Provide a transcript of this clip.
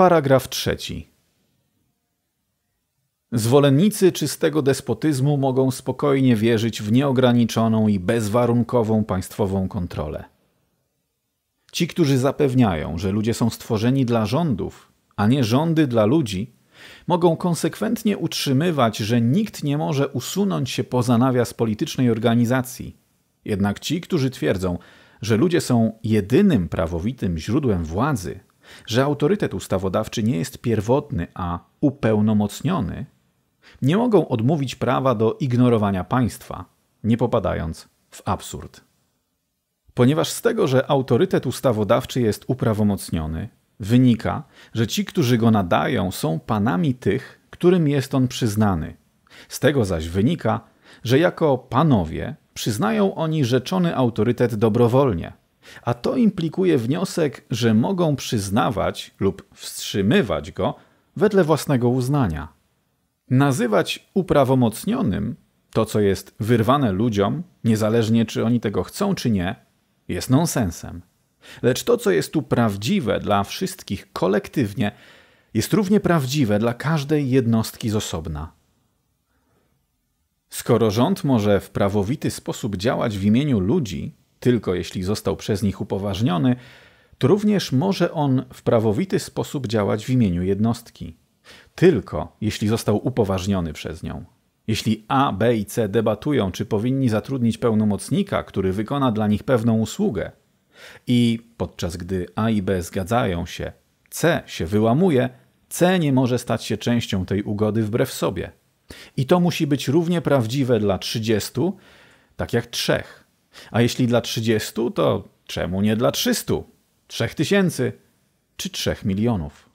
Paragraf trzeci. Zwolennicy czystego despotyzmu mogą spokojnie wierzyć w nieograniczoną i bezwarunkową państwową kontrolę. Ci, którzy zapewniają, że ludzie są stworzeni dla rządów, a nie rządy dla ludzi, mogą konsekwentnie utrzymywać, że nikt nie może usunąć się poza nawias politycznej organizacji. Jednak ci, którzy twierdzą, że ludzie są jedynym prawowitym źródłem władzy, że autorytet ustawodawczy nie jest pierwotny, a upełnomocniony, nie mogą odmówić prawa do ignorowania państwa, nie popadając w absurd. Ponieważ z tego, że autorytet ustawodawczy jest uprawomocniony, wynika, że ci, którzy go nadają, są panami tych, którym jest on przyznany. Z tego zaś wynika, że jako panowie przyznają oni rzeczony autorytet dobrowolnie, a to implikuje wniosek, że mogą przyznawać lub wstrzymywać go wedle własnego uznania. Nazywać uprawomocnionym to, co jest wyrwane ludziom, niezależnie czy oni tego chcą czy nie, jest nonsensem. Lecz to, co jest tu prawdziwe dla wszystkich kolektywnie, jest równie prawdziwe dla każdej jednostki z osobna. Skoro rząd może w prawowity sposób działać w imieniu ludzi, tylko jeśli został przez nich upoważniony, to również może on w prawowity sposób działać w imieniu jednostki. Tylko jeśli został upoważniony przez nią. Jeśli A, B i C debatują, czy powinni zatrudnić pełnomocnika, który wykona dla nich pewną usługę, i podczas gdy A i B zgadzają się, C się wyłamuje, C nie może stać się częścią tej ugody wbrew sobie. I to musi być równie prawdziwe dla 30, tak jak trzech. A jeśli dla 30, to czemu nie dla 300, 3000 czy 3 milionów?